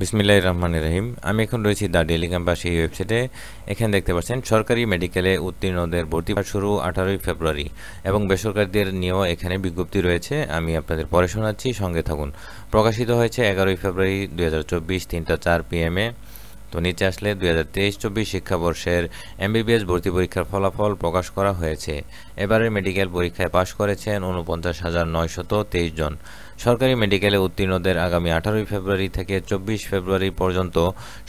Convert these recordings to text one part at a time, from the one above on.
বিসমিল্লাহ রহমান রহিম আমি এখন রয়েছি দ্য ডেলি ক্যাম্পাস এই ওয়েবসাইটে এখানে দেখতে পাচ্ছেন সরকারি মেডিকেলে উত্তীর্ণদের ভর্তি শুরু আঠারোই ফেব্রুয়ারি এবং বেসরকারিদের নিয়েও এখানে বিজ্ঞপ্তি রয়েছে আমি আপনাদের পড়ে শোনাচ্ছি সঙ্গে থাকুন প্রকাশিত হয়েছে এগারোই ফেব্রুয়ারি দু হাজার চব্বিশ তিনটা চার পিএমএ তো নিচে আসলে দুই হাজার তেইশ চব্বিশ শিক্ষাবর্ষের এমবিবিএস ভর্তি পরীক্ষার ফলাফল প্রকাশ করা হয়েছে এবারের মেডিকেল পরীক্ষায় পাশ করেছেন উনপঞ্চাশ হাজার নয়শত তেইশ জন সরকারি মেডিকেলে উত্তীর্ণদের আগামী আঠারোই ফেব্রুয়ারি থেকে চব্বিশ ফেব্রুয়ারি পর্যন্ত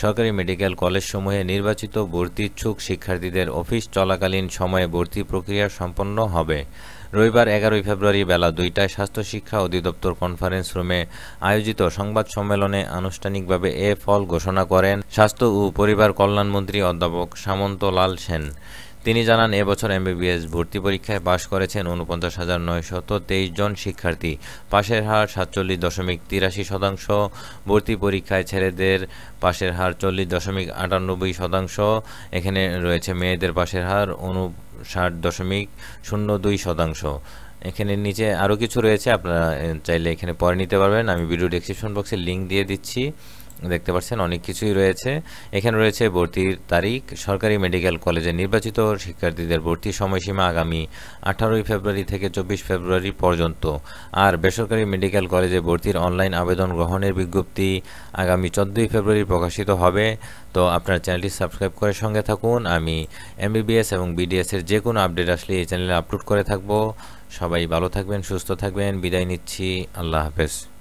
সরকারি মেডিকেল কলেজ সমূহে নির্বাচিত ভর্তি ইচ্ছুক শিক্ষার্থীদের অফিস চলাকালীন সময়ে ভর্তি প্রক্রিয়া সম্পন্ন হবে রবিবার এগারোই ফেব্রুয়ারি বেলা দুইটায় স্বাস্থ্য শিক্ষা অধিদপ্তর কনফারেন্স রুমে আয়োজিত সংবাদ সম্মেলনে আনুষ্ঠানিকভাবে এ ফল ঘোষণা করেন স্বাস্থ্য ও পরিবার কল্যাণমন্ত্রী অধ্যাপক সামন্ত লাল সেন তিনি জানান এবছর এমবিবিএস ভর্তি পরীক্ষায় পাশ করেছেন উনপঞ্চাশ হাজার নয়শত তেইশ জন শিক্ষার্থী পাশের হার সাতচল্লিশ দশমিক তিরাশি শতাংশ ভর্তি পরীক্ষায় ছেলেদের পাশের হার চল্লিশ দশমিক আটানব্বই শতাংশ এখানে রয়েছে মেয়েদের পাশের হার উনষাট দশমিক শূন্য দুই শতাংশ এখানে নিচে আরও কিছু রয়েছে আপনারা চাইলে এখানে পরে নিতে পারবেন আমি ভিডিও ডিসক্রিপশন বক্সে লিঙ্ক দিয়ে দিচ্ছি দেখতে পাচ্ছেন অনেক কিছুই রয়েছে এখানে রয়েছে ভর্তির তারিখ সরকারি মেডিকেল কলেজে নির্বাচিত শিক্ষার্থীদের ভর্তি সময়সীমা আগামী আঠারোই ফেব্রুয়ারি থেকে চব্বিশ ফেব্রুয়ারি পর্যন্ত আর বেসরকারি মেডিকেল কলেজে ভর্তির অনলাইন আবেদন গ্রহণের বিজ্ঞপ্তি আগামী চোদ্দোই ফেব্রুয়ারি প্রকাশিত হবে তো আপনার চ্যানেলটি সাবস্ক্রাইব করে সঙ্গে থাকুন আমি এমবিবিএস এবং বিডিএসের যে কোনো আপডেট আসলে এই চ্যানেলে আপলোড করে থাকব সবাই ভালো থাকবেন সুস্থ থাকবেন বিদায় নিচ্ছি আল্লাহ হাফেজ